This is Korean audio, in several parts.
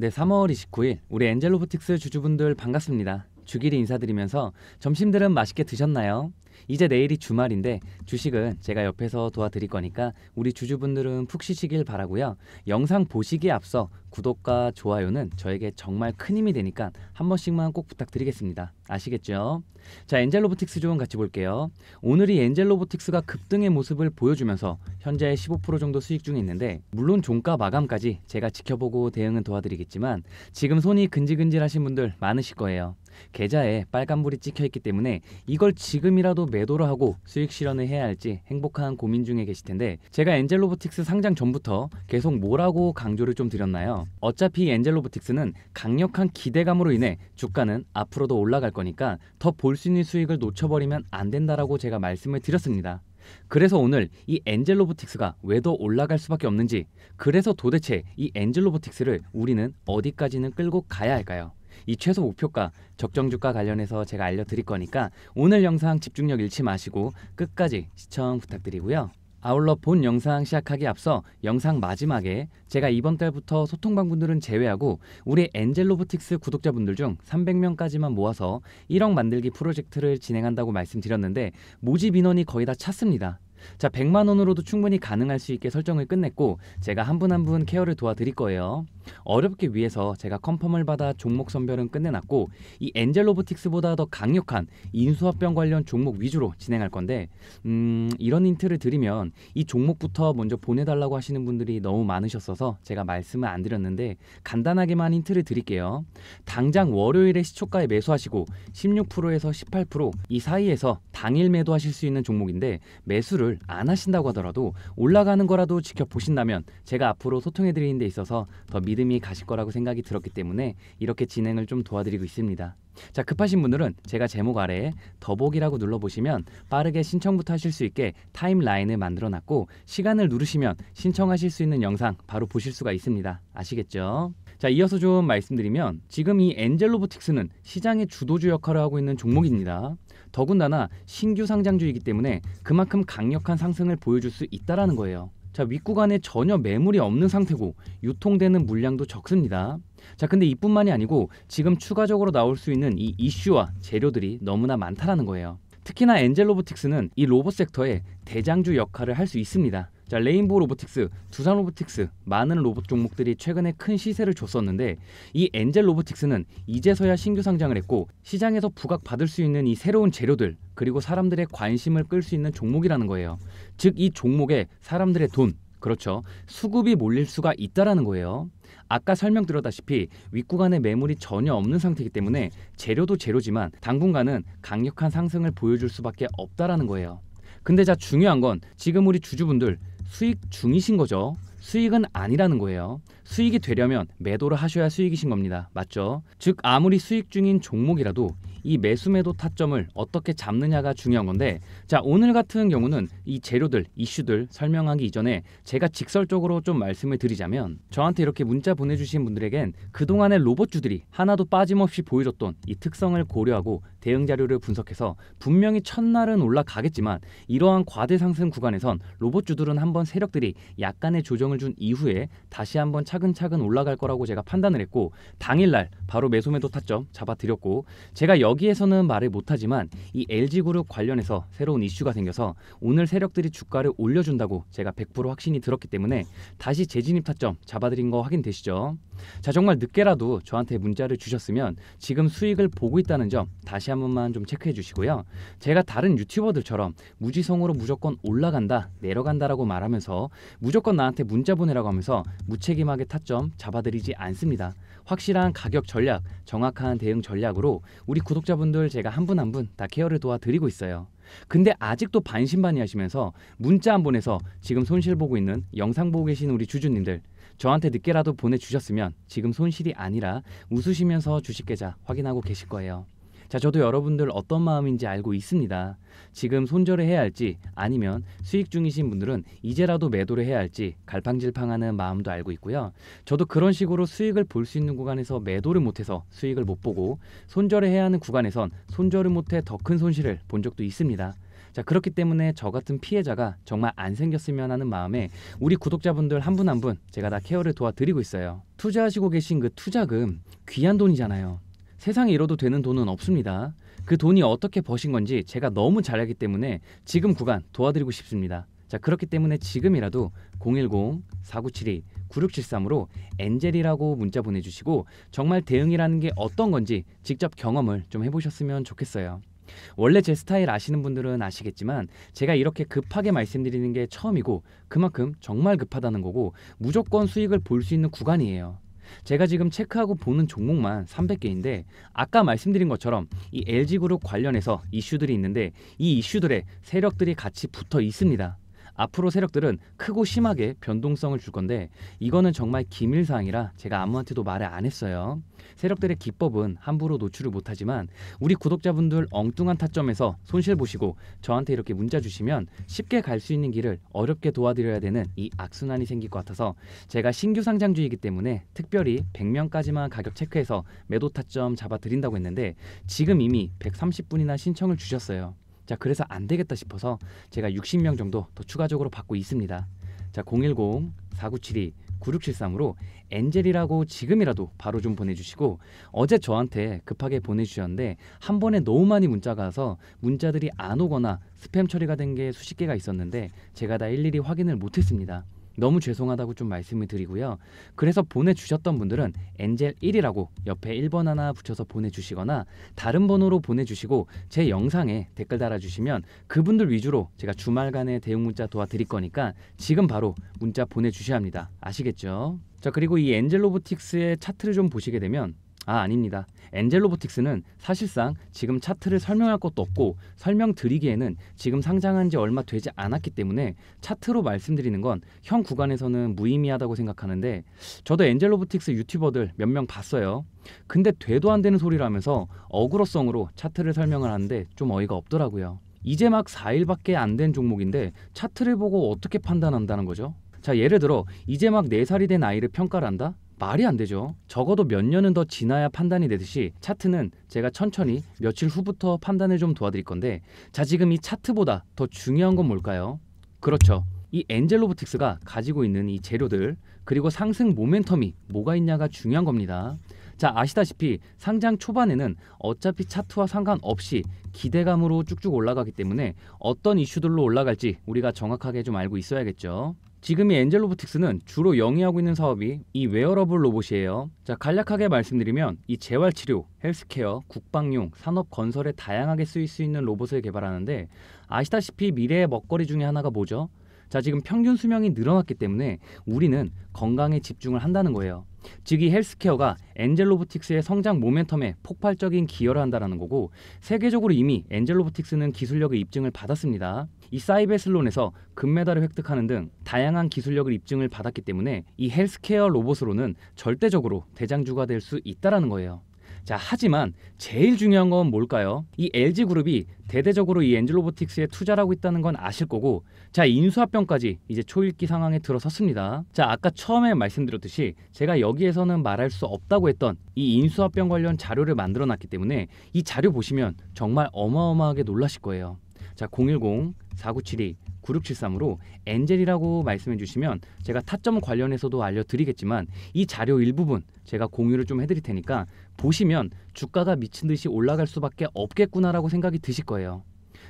네, 3월 29일 우리 엔젤로보틱스 주주분들 반갑습니다. 주기리 인사드리면서 점심들은 맛있게 드셨나요? 이제 내일이 주말인데 주식은 제가 옆에서 도와드릴 거니까 우리 주주분들은 푹 쉬시길 바라고요. 영상 보시기에 앞서 구독과 좋아요는 저에게 정말 큰 힘이 되니까 한 번씩만 꼭 부탁드리겠습니다. 아시겠죠? 자, 엔젤로보틱스 조언 같이 볼게요. 오늘이 엔젤로보틱스가 급등의 모습을 보여주면서 현재 15% 정도 수익 중에 있는데 물론 종가 마감까지 제가 지켜보고 대응은 도와드리겠지만 지금 손이 근질근질하신 분들 많으실 거예요. 계좌에 빨간불이 찍혀 있기 때문에 이걸 지금이라도 매도를 하고 수익 실현을 해야 할지 행복한 고민 중에 계실 텐데 제가 엔젤로보틱스 상장 전부터 계속 뭐라고 강조를 좀 드렸나요? 어차피 엔젤로보틱스는 강력한 기대감으로 인해 주가는 앞으로도 올라갈 거니까 더 볼 수 있는 수익을 놓쳐버리면 안 된다라고 제가 말씀을 드렸습니다. 그래서 오늘 이 엔젤로보틱스가 왜 더 올라갈 수밖에 없는지 그래서 도대체 이 엔젤로보틱스를 우리는 어디까지는 끌고 가야 할까요? 이 최소 목표가 적정 주가 관련해서 제가 알려드릴 거니까 오늘 영상 집중력 잃지 마시고 끝까지 시청 부탁드리고요. 아울러 본 영상 시작하기 앞서 영상 마지막에 제가 이번 달부터 소통방 분들은 제외하고 우리 엔젤로보틱스 구독자분들 중 300명까지만 모아서 1억 만들기 프로젝트를 진행한다고 말씀드렸는데 모집 인원이 거의 다 찼습니다. 자, 100만 원으로도 충분히 가능할 수 있게 설정을 끝냈고 제가 한 분 한분 한분 케어를 도와드릴 거예요. 어렵게 위해서 제가 컨펌을 받아 종목 선별은 끝내놨고 이 엔젤 로보틱스보다 더 강력한 인수합병 관련 종목 위주로 진행할 건데 음, 이런 힌트를 드리면 이 종목부터 먼저 보내달라고 하시는 분들이 너무 많으셨어서 제가 말씀을 안 드렸는데 간단하게만 힌트를 드릴게요. 당장 월요일에 시초가에 매수하시고 16%에서 18%이 사이에서 당일 매도하실 수 있는 종목인데 매수를 비교를 안 하신다고 하더라도 올라가는 거라도 지켜보신다면 제가 앞으로 소통해 드리는 데 있어서 더 믿음이 가실 거라고 생각이 들었기 때문에 이렇게 진행을 좀 도와드리고 있습니다. 자 급하신 분들은 제가 제목 아래에 더보기라고 눌러보시면 빠르게 신청부터 하실 수 있게 타임라인을 만들어놨고 시간을 누르시면 신청하실 수 있는 영상 바로 보실 수가 있습니다. 아시겠죠? 자 이어서 좀 말씀드리면 지금 이 엔젤로보틱스는 시장의 주도주 역할을 하고 있는 종목입니다. 더군다나 신규 상장주이기 때문에 그만큼 강력한 상승을 보여줄 수 있다라는 거예요. 자, 윗구간에 전혀 매물이 없는 상태고 유통되는 물량도 적습니다. 자, 근데 이뿐만이 아니고 지금 추가적으로 나올 수 있는 이 이슈와 재료들이 너무나 많다라는 거예요. 특히나 엔젤로보틱스는 이 로봇 섹터의 대장주 역할을 할 수 있습니다. 자, 레인보우 로보틱스, 두산 로보틱스 많은 로봇 종목들이 최근에 큰 시세를 줬었는데 이 엔젤 로보틱스는 이제서야 신규 상장을 했고 시장에서 부각받을 수 있는 이 새로운 재료들 그리고 사람들의 관심을 끌 수 있는 종목이라는 거예요. 즉 이 종목에 사람들의 돈 그렇죠. 수급이 몰릴 수가 있다라는 거예요. 아까 설명드렸다시피 윗구간에 매물이 전혀 없는 상태이기 때문에 재료도 재료지만 당분간은 강력한 상승을 보여줄 수밖에 없다라는 거예요. 근데 자 중요한 건 지금 우리 주주분들 수익 중이신 거죠. 수익은 아니라는 거예요. 수익이 되려면 매도를 하셔야 수익이신 겁니다. 맞죠? 즉 아무리 수익 중인 종목이라도 이 매수매도 타점을 어떻게 잡느냐가 중요한 건데 자 오늘 같은 경우는 이 재료들 이슈들 설명하기 이전에 제가 직설적으로 좀 말씀을 드리자면 저한테 이렇게 문자 보내주신 분들에겐 그동안의 로봇주들이 하나도 빠짐없이 보여줬던 이 특성을 고려하고 대응 자료를 분석해서 분명히 첫날은 올라가겠지만 이러한 과대 상승 구간에선 로봇주들은 한번 세력들이 약간의 조정을 준 이후에 다시 한번 차근차근 올라갈 거라고 제가 판단을 했고 당일날 바로 매수매도 타점 잡아드렸고 제가 여기 여기에서는 말을 못하지만 이 LG그룹 관련해서 새로운 이슈가 생겨서 오늘 세력들이 주가를 올려준다고 제가 100% 확신이 들었기 때문에 다시 재진입 타점 잡아드린 거 확인되시죠? 자 정말 늦게라도 저한테 문자를 주셨으면 지금 수익을 보고 있다는 점 다시 한 번만 좀 체크해 주시고요. 제가 다른 유튜버들처럼 무지성으로 무조건 올라간다 내려간다라고 말하면서 무조건 나한테 문자 보내라고 하면서 무책임하게 타점 잡아드리지 않습니다. 확실한 가격 전략 정확한 대응 전략으로 우리 구독 구독자분들 제가 한 분 한 분 다 케어를 도와드리고 있어요. 근데 아직도 반신반의하시면서 문자 한번에서 지금 손실 보고 있는 영상 보고 계신 우리 주주님들 저한테 늦게라도 보내주셨으면 지금 손실이 아니라 웃으시면서 주식계좌 확인하고 계실 거예요. 자, 저도 여러분들 어떤 마음인지 알고 있습니다. 지금 손절을 해야 할지 아니면 수익 중이신 분들은 이제라도 매도를 해야 할지 갈팡질팡하는 마음도 알고 있고요. 저도 그런 식으로 수익을 볼 수 있는 구간에서 매도를 못해서 수익을 못 보고 손절을 해야 하는 구간에선 손절을 못해 더 큰 손실을 본 적도 있습니다. 자 그렇기 때문에 저 같은 피해자가 정말 안 생겼으면 하는 마음에 우리 구독자분들 한 분 한분 한분 제가 다 케어를 도와드리고 있어요. 투자하시고 계신 그 투자금 귀한 돈이잖아요. 세상에 잃어도 되는 돈은 없습니다. 그 돈이 어떻게 버신 건지 제가 너무 잘 알기 때문에 지금 구간 도와드리고 싶습니다. 자, 그렇기 때문에 지금이라도 010-4972-9673으로 엔젤이라고 문자 보내주시고 정말 대응이라는 게 어떤 건지 직접 경험을 좀 해보셨으면 좋겠어요. 원래 제 스타일 아시는 분들은 아시겠지만 제가 이렇게 급하게 말씀드리는 게 처음이고 그만큼 정말 급하다는 거고 무조건 수익을 볼 수 있는 구간이에요. 제가 지금 체크하고 보는 종목만 300개인데 아까 말씀드린 것처럼 이 LG그룹 관련해서 이슈들이 있는데 이 이슈들의 세력들이 같이 붙어 있습니다. 앞으로 세력들은 크고 심하게 변동성을 줄 건데 이거는 정말 기밀사항이라 제가 아무한테도 말을 안 했어요. 세력들의 기법은 함부로 노출을 못하지만 우리 구독자분들 엉뚱한 타점에서 손실 보시고 저한테 이렇게 문자 주시면 쉽게 갈 수 있는 길을 어렵게 도와드려야 되는 이 악순환이 생길 것 같아서 제가 신규 상장주이기 때문에 특별히 100명까지만 가격 체크해서 매도 타점 잡아드린다고 했는데 지금 이미 130분이나 신청을 주셨어요. 자, 그래서 안 되겠다 싶어서 제가 60명 정도 더 추가적으로 받고 있습니다. 자, 010-4972-9673으로 엔젤이라고 지금이라도 바로 좀 보내주시고 어제 저한테 급하게 보내주셨는데 한 번에 너무 많이 문자가 와서 문자들이 안 오거나 스팸 처리가 된 게 수십 개가 있었는데 제가 다 일일이 확인을 못했습니다. 너무 죄송하다고 좀 말씀을 드리고요. 그래서 보내주셨던 분들은 엔젤 1이라고 옆에 1번 하나 붙여서 보내주시거나 다른 번호로 보내주시고 제 영상에 댓글 달아주시면 그분들 위주로 제가 주말간에 대응 문자 도와드릴 거니까 지금 바로 문자 보내주셔야 합니다. 아시겠죠? 자 그리고 이 엔젤 로보틱스의 차트를 좀 보시게 되면 아 아닙니다. 엔젤로보틱스는 사실상 지금 차트를 설명할 것도 없고 설명드리기에는 지금 상장한 지 얼마 되지 않았기 때문에 차트로 말씀드리는 건 현 구간에서는 무의미하다고 생각하는데 저도 엔젤로보틱스 유튜버들 몇 명 봤어요. 근데 되도 안 되는 소리라면서 어그로성으로 차트를 설명을 하는데 좀 어이가 없더라고요. 이제 막 4일밖에 안 된 종목인데 차트를 보고 어떻게 판단한다는 거죠? 자 예를 들어 이제 막 4살이 된 아이를 평가를 한다? 말이 안 되죠. 적어도 몇 년은 더 지나야 판단이 되듯이 차트는 제가 천천히 며칠 후부터 판단을 좀 도와드릴 건데 자 지금 이 차트보다 더 중요한 건 뭘까요? 그렇죠. 이 엔젤로보틱스가 가지고 있는 이 재료들 그리고 상승 모멘텀이 뭐가 있냐가 중요한 겁니다. 자 아시다시피 상장 초반에는 어차피 차트와 상관없이 기대감으로 쭉쭉 올라가기 때문에 어떤 이슈들로 올라갈지 우리가 정확하게 좀 알고 있어야겠죠. 지금의 엔젤 로보틱스는 주로 영위하고 있는 사업이 이 웨어러블 로봇이에요. 자, 간략하게 말씀드리면 이 재활 치료, 헬스케어, 국방용, 산업 건설에 다양하게 쓰일 수 있는 로봇을 개발하는데 아시다시피 미래의 먹거리 중에 하나가 뭐죠? 자, 지금 평균 수명이 늘어났기 때문에 우리는 건강에 집중을 한다는 거예요. 즉 이 헬스케어가 엔젤로보틱스의 성장 모멘텀에 폭발적인 기여를 한다는 거고 세계적으로 이미 엔젤로보틱스는 기술력의 입증을 받았습니다. 이 사이베슬론에서 금메달을 획득하는 등 다양한 기술력을 입증을 받았기 때문에 이 헬스케어 로봇으로는 절대적으로 대장주가 될 수 있다라는 거예요. 자, 하지만 제일 중요한 건 뭘까요? 이 LG 그룹이 대대적으로 이 엔젤로보틱스에 투자를 하고 있다는 건 아실 거고 자, 인수합병까지 이제 초읽기 상황에 들어섰습니다. 자, 아까 처음에 말씀드렸듯이 제가 여기에서는 말할 수 없다고 했던 이 인수합병 관련 자료를 만들어 놨기 때문에 이 자료 보시면 정말 어마어마하게 놀라실 거예요. 자 010-4972-9673으로 엔젤이라고 말씀해 주시면 제가 타점 관련해서도 알려드리겠지만 이 자료 일부분 제가 공유를 좀 해드릴 테니까 보시면 주가가 미친 듯이 올라갈 수밖에 없겠구나라고 생각이 드실 거예요.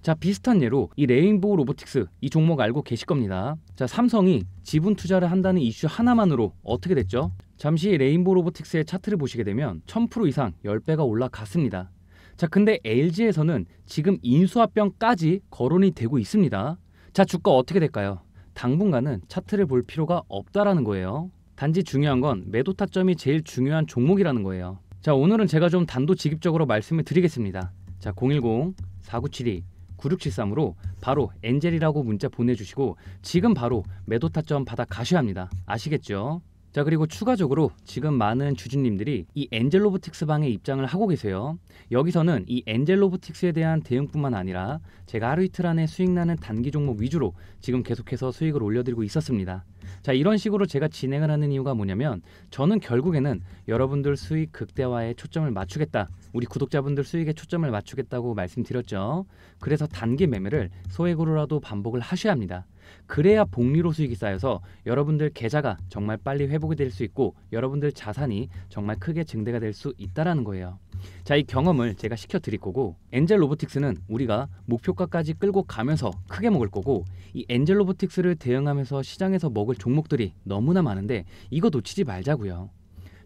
자 비슷한 예로 이 레인보우 로보틱스 이 종목 알고 계실 겁니다. 자 삼성이 지분 투자를 한다는 이슈 하나만으로 어떻게 됐죠? 잠시 레인보우 로보틱스의 차트를 보시게 되면 1000% 이상 10배가 올라갔습니다. 자, 근데 LG에서는 지금 인수합병까지 거론이 되고 있습니다. 자, 주가 어떻게 될까요? 당분간은 차트를 볼 필요가 없다라는 거예요. 단지 중요한 건 매도 타점이 제일 중요한 종목이라는 거예요. 자, 오늘은 제가 좀 단도직입적으로 말씀을 드리겠습니다. 자, 010-4972-9673으로 바로 엔젤이라고 문자 보내주시고 지금 바로 매도 타점 받아 가셔야 합니다. 아시겠죠? 자 그리고 추가적으로 지금 많은 주주님들이 이 엔젤로보틱스 방에 입장을 하고 계세요. 여기서는 이 엔젤로보틱스에 대한 대응뿐만 아니라 제가 하루 이틀 안에 수익 나는 단기 종목 위주로 지금 계속해서 수익을 올려드리고 있었습니다. 자 이런 식으로 제가 진행을 하는 이유가 뭐냐면 저는 결국에는 여러분들 수익 극대화에 초점을 맞추겠다. 우리 구독자분들 수익에 초점을 맞추겠다고 말씀드렸죠. 그래서 단기 매매를 소액으로라도 반복을 하셔야 합니다. 그래야 복리로 수익이 쌓여서 여러분들 계좌가 정말 빨리 회복이 될 수 있고 여러분들 자산이 정말 크게 증대가 될 수 있다라는 거예요. 자, 이 경험을 제가 시켜 드릴 거고 엔젤 로보틱스는 우리가 목표가까지 끌고 가면서 크게 먹을 거고 이 엔젤 로보틱스를 대응하면서 시장에서 먹을 종목들이 너무나 많은데 이거 놓치지 말자고요.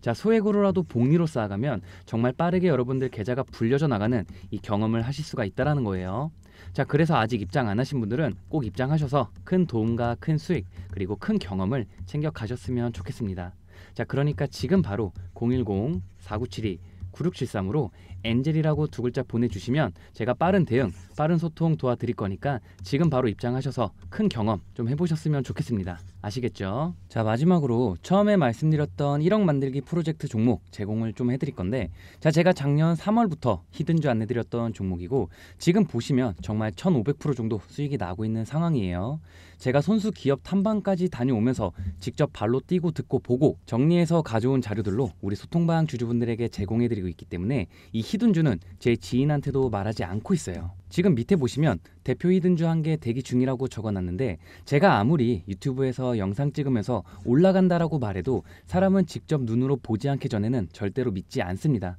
자 소액으로라도 복리로 쌓아가면 정말 빠르게 여러분들 계좌가 불려져 나가는 이 경험을 하실 수가 있다라는 거예요. 자 그래서 아직 입장 안 하신 분들은 꼭 입장하셔서 큰 도움과 큰 수익 그리고 큰 경험을 챙겨 가셨으면 좋겠습니다. 자 그러니까 지금 바로 010 4972 9673으로 엔젤이라고 두 글자 보내주시면 제가 빠른 대응, 빠른 소통 도와드릴 거니까 지금 바로 입장하셔서 큰 경험 좀 해보셨으면 좋겠습니다. 아시겠죠? 자 마지막으로 처음에 말씀드렸던 1억 만들기 프로젝트 종목 제공을 좀 해드릴 건데 자 제가 작년 3월부터 히든주 안내드렸던 종목이고 지금 보시면 정말 1,500% 정도 수익이 나고 있는 상황이에요. 제가 손수 기업 탐방까지 다녀오면서 직접 발로 뛰고 듣고 보고 정리해서 가져온 자료들로 우리 소통방 주주분들에게 제공해드리고 있기 때문에 이 히든주는 제 지인한테도 말하지 않고 있어요. 지금 밑에 보시면 대표 히든주 한 개 대기 중이라고 적어놨는데 제가 아무리 유튜브에서 영상 찍으면서 올라간다라고 말해도 사람은 직접 눈으로 보지 않기 전에는 절대로 믿지 않습니다.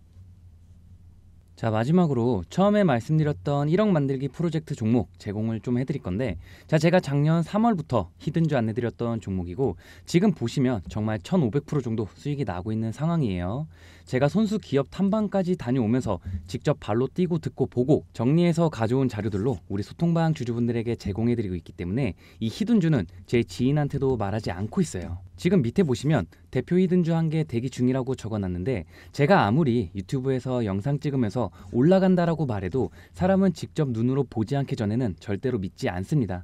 자 마지막으로 처음에 말씀드렸던 1억 만들기 프로젝트 종목 제공을 좀 해드릴 건데 자 제가 작년 3월부터 히든주 안내드렸던 종목이고 지금 보시면 정말 1500% 정도 수익이 나고 있는 상황이에요 제가 선수 기업 탐방까지 다녀오면서 직접 발로 뛰고 듣고 보고 정리해서 가져온 자료들로 우리 소통방 주주분들에게 제공해드리고 있기 때문에 이 히든주는 제 지인한테도 말하지 않고 있어요. 지금 밑에 보시면 대표 히든주 한 개 대기 중이라고 적어놨는데 제가 아무리 유튜브에서 영상 찍으면서 올라간다라고 말해도 사람은 직접 눈으로 보지 않기 전에는 절대로 믿지 않습니다.